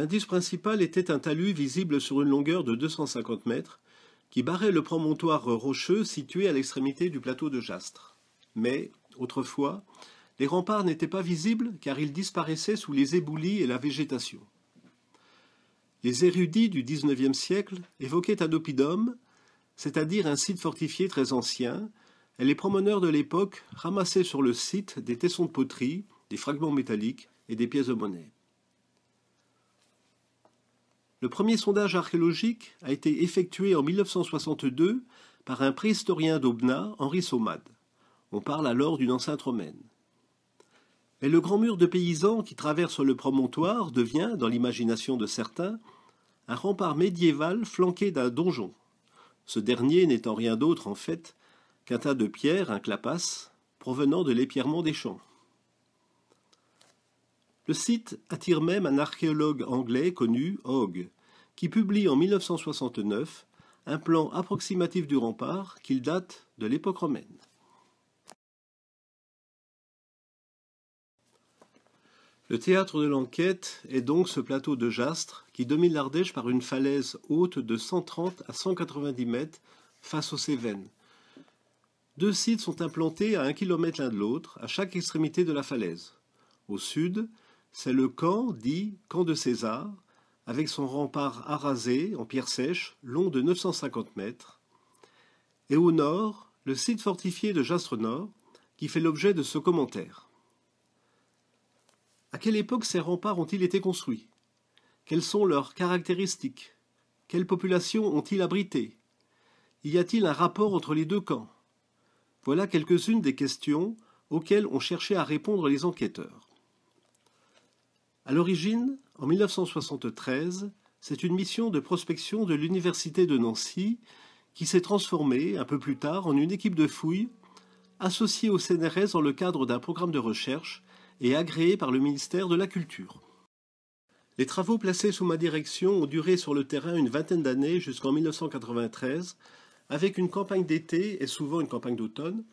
L'indice principal était un talus visible sur une longueur de 250 mètres, qui barrait le promontoire rocheux situé à l'extrémité du plateau de Jastre. Mais, autrefois, les remparts n'étaient pas visibles car ils disparaissaient sous les éboulis et la végétation. Les érudits du XIXe siècle évoquaient un c'est-à-dire un site fortifié très ancien, et les promeneurs de l'époque ramassaient sur le site des tessons de poterie, des fragments métalliques et des pièces de monnaie. Le premier sondage archéologique a été effectué en 1962 par un préhistorien d'Aubenas, Henri Saumade. On parle alors d'une enceinte romaine. Mais le grand mur de paysans qui traverse le promontoire devient, dans l'imagination de certains, un rempart médiéval flanqué d'un donjon. Ce dernier n'étant rien d'autre, en fait, qu'un tas de pierres, un clapas, provenant de l'épierrement des champs. Le site attire même un archéologue anglais connu, Hogg, qui publie en 1969 un plan approximatif du rempart qu'il date de l'époque romaine. Le théâtre de l'enquête est donc ce plateau de jastre qui domine l'Ardèche par une falaise haute de 130 à 190 mètres face aux Cévennes. Deux sites sont implantés à un kilomètre l'un de l'autre, à chaque extrémité de la falaise. Au sud, c'est le camp dit camp de César, avec son rempart arasé en pierre sèche, long de 950 mètres. Et au nord, le site fortifié de Jastre qui fait l'objet de ce commentaire. À quelle époque ces remparts ont-ils été construits Quelles sont leurs caractéristiques Quelles populations ont-ils abrité Y a-t-il un rapport entre les deux camps Voilà quelques-unes des questions auxquelles ont cherché à répondre les enquêteurs. À l'origine, en 1973, c'est une mission de prospection de l'Université de Nancy qui s'est transformée un peu plus tard en une équipe de fouilles associée au CNRS dans le cadre d'un programme de recherche et agréée par le ministère de la Culture. Les travaux placés sous ma direction ont duré sur le terrain une vingtaine d'années jusqu'en 1993, avec une campagne d'été et souvent une campagne d'automne,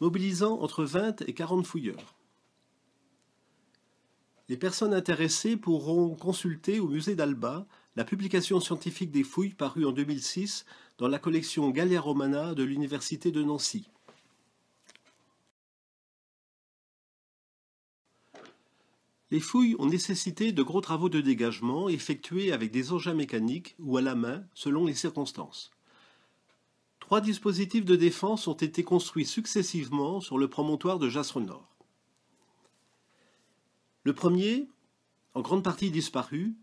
mobilisant entre 20 et 40 fouilleurs les personnes intéressées pourront consulter au musée d'Alba la publication scientifique des fouilles parue en 2006 dans la collection Gallia Romana de l'Université de Nancy. Les fouilles ont nécessité de gros travaux de dégagement effectués avec des engins mécaniques ou à la main selon les circonstances. Trois dispositifs de défense ont été construits successivement sur le promontoire de jasson Nord. Le premier, en grande partie disparu,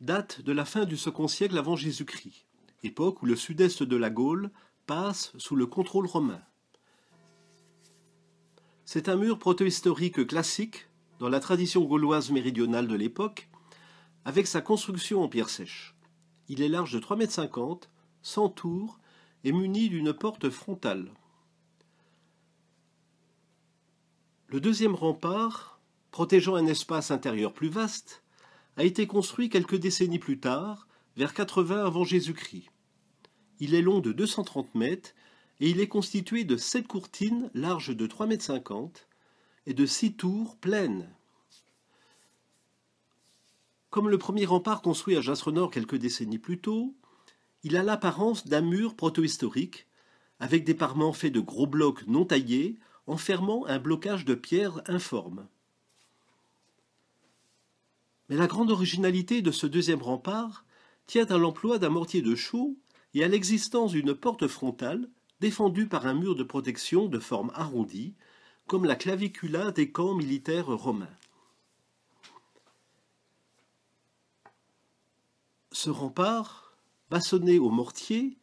date de la fin du second siècle avant Jésus-Christ, époque où le sud-est de la Gaule passe sous le contrôle romain. C'est un mur protohistorique classique dans la tradition gauloise méridionale de l'époque, avec sa construction en pierre sèche. Il est large de 3,50 m, sans tour et muni d'une porte frontale. Le deuxième rempart protégeant un espace intérieur plus vaste, a été construit quelques décennies plus tard, vers 80 avant Jésus-Christ. Il est long de 230 mètres et il est constitué de sept courtines larges de 3,50 mètres et de six tours pleines. Comme le premier rempart construit à Jasrenor quelques décennies plus tôt, il a l'apparence d'un mur protohistorique, avec des parements faits de gros blocs non taillés, enfermant un blocage de pierres informe. Mais la grande originalité de ce deuxième rempart tient à l'emploi d'un mortier de chaux et à l'existence d'une porte frontale défendue par un mur de protection de forme arrondie, comme la clavicula des camps militaires romains. Ce rempart, bassonné au mortier,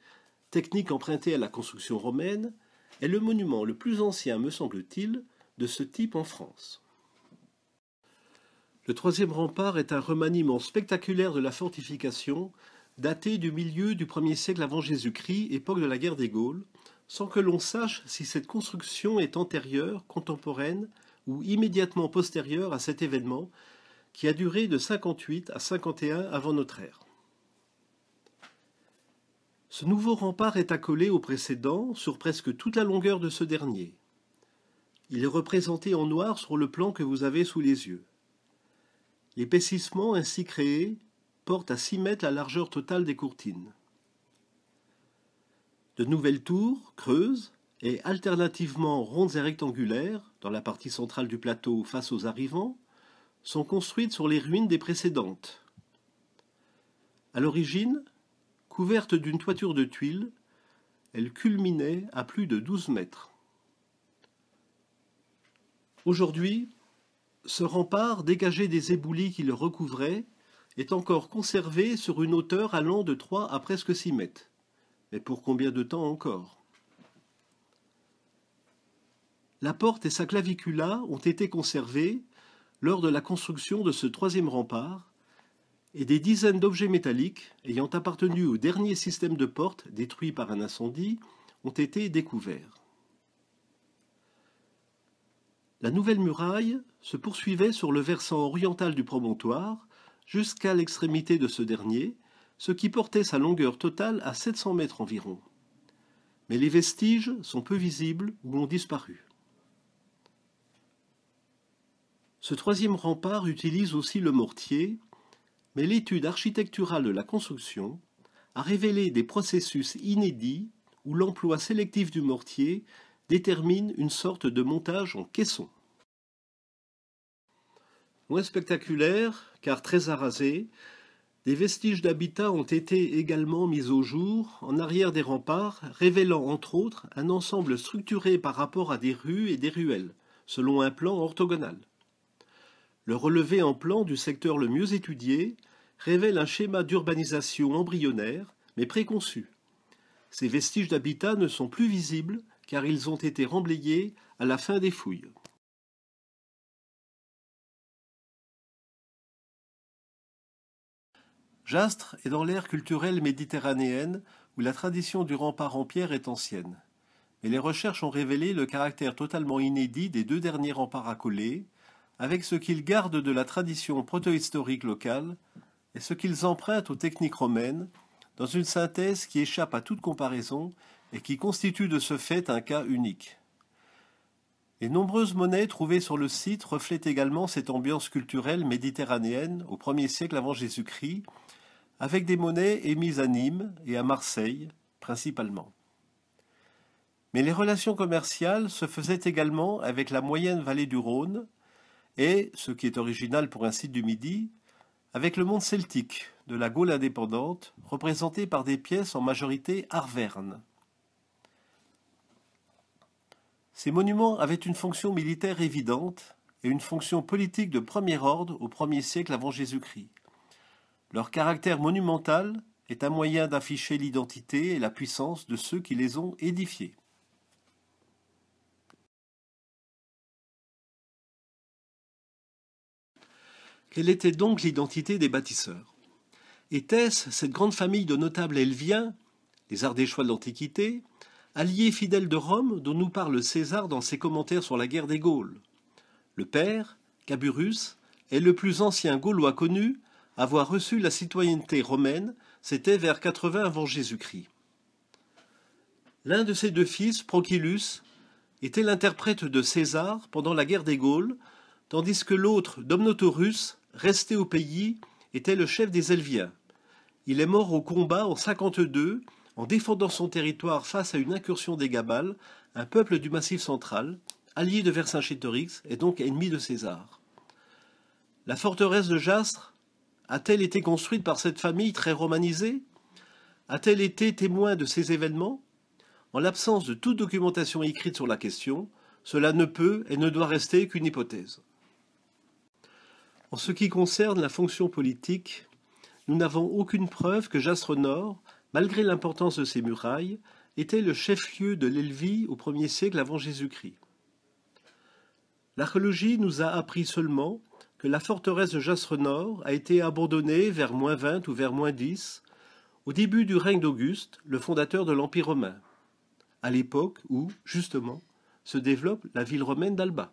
technique empruntée à la construction romaine, est le monument le plus ancien, me semble-t-il, de ce type en France. Le troisième rempart est un remaniement spectaculaire de la fortification, daté du milieu du 1er siècle avant Jésus-Christ, époque de la guerre des Gaules, sans que l'on sache si cette construction est antérieure, contemporaine ou immédiatement postérieure à cet événement, qui a duré de 58 à 51 avant notre ère. Ce nouveau rempart est accolé au précédent sur presque toute la longueur de ce dernier. Il est représenté en noir sur le plan que vous avez sous les yeux. L'épaississement ainsi créé porte à 6 mètres la largeur totale des courtines. De nouvelles tours, creuses et alternativement rondes et rectangulaires, dans la partie centrale du plateau face aux arrivants, sont construites sur les ruines des précédentes. À l'origine, couvertes d'une toiture de tuiles, elle culminait à plus de 12 mètres. Aujourd'hui, ce rempart, dégagé des éboulis qui le recouvraient, est encore conservé sur une hauteur allant de 3 à presque 6 mètres. Mais pour combien de temps encore La porte et sa clavicula ont été conservées lors de la construction de ce troisième rempart, et des dizaines d'objets métalliques ayant appartenu au dernier système de porte détruit par un incendie ont été découverts. La nouvelle muraille se poursuivait sur le versant oriental du promontoire jusqu'à l'extrémité de ce dernier, ce qui portait sa longueur totale à 700 mètres environ. Mais les vestiges sont peu visibles ou ont disparu. Ce troisième rempart utilise aussi le mortier, mais l'étude architecturale de la construction a révélé des processus inédits où l'emploi sélectif du mortier détermine une sorte de montage en caisson. Moins spectaculaire, car très arasé, des vestiges d'habitat ont été également mis au jour en arrière des remparts, révélant entre autres un ensemble structuré par rapport à des rues et des ruelles, selon un plan orthogonal. Le relevé en plan du secteur le mieux étudié révèle un schéma d'urbanisation embryonnaire, mais préconçu. Ces vestiges d'habitat ne sont plus visibles car ils ont été remblayés à la fin des fouilles. Jastre est dans l'ère culturelle méditerranéenne où la tradition du rempart en pierre est ancienne. Mais les recherches ont révélé le caractère totalement inédit des deux derniers remparts accolés, avec ce qu'ils gardent de la tradition protohistorique locale et ce qu'ils empruntent aux techniques romaines, dans une synthèse qui échappe à toute comparaison et qui constitue de ce fait un cas unique. Les nombreuses monnaies trouvées sur le site reflètent également cette ambiance culturelle méditerranéenne au 1er siècle avant Jésus-Christ, avec des monnaies émises à Nîmes et à Marseille principalement. Mais les relations commerciales se faisaient également avec la moyenne vallée du Rhône et, ce qui est original pour un site du Midi, avec le monde celtique de la Gaule indépendante, représenté par des pièces en majorité arvernes. Ces monuments avaient une fonction militaire évidente et une fonction politique de premier ordre au 1er siècle avant Jésus-Christ. Leur caractère monumental est un moyen d'afficher l'identité et la puissance de ceux qui les ont édifiés. Quelle était donc l'identité des bâtisseurs Était-ce cette grande famille de notables elviens, les Ardéchois de l'Antiquité, allié fidèle de Rome dont nous parle César dans ses commentaires sur la guerre des Gaules. Le père, Caburus, est le plus ancien Gaulois connu avoir reçu la citoyenneté romaine, c'était vers 80 avant Jésus-Christ. L'un de ses deux fils, Prochilus, était l'interprète de César pendant la guerre des Gaules, tandis que l'autre, Domnotorus, resté au pays, était le chef des Elviens. Il est mort au combat en 52 en défendant son territoire face à une incursion des Gabales, un peuple du Massif central, allié de Vercingétorix et donc ennemi de César. La forteresse de Jastre a-t-elle été construite par cette famille très romanisée A-t-elle été témoin de ces événements En l'absence de toute documentation écrite sur la question, cela ne peut et ne doit rester qu'une hypothèse. En ce qui concerne la fonction politique, nous n'avons aucune preuve que Jastre Nord malgré l'importance de ses murailles, était le chef-lieu de l'Elvie au 1er siècle avant Jésus-Christ. L'archéologie nous a appris seulement que la forteresse de jasre a été abandonnée vers moins 20 ou vers moins 10 au début du règne d'Auguste, le fondateur de l'Empire romain, à l'époque où, justement, se développe la ville romaine d'Alba.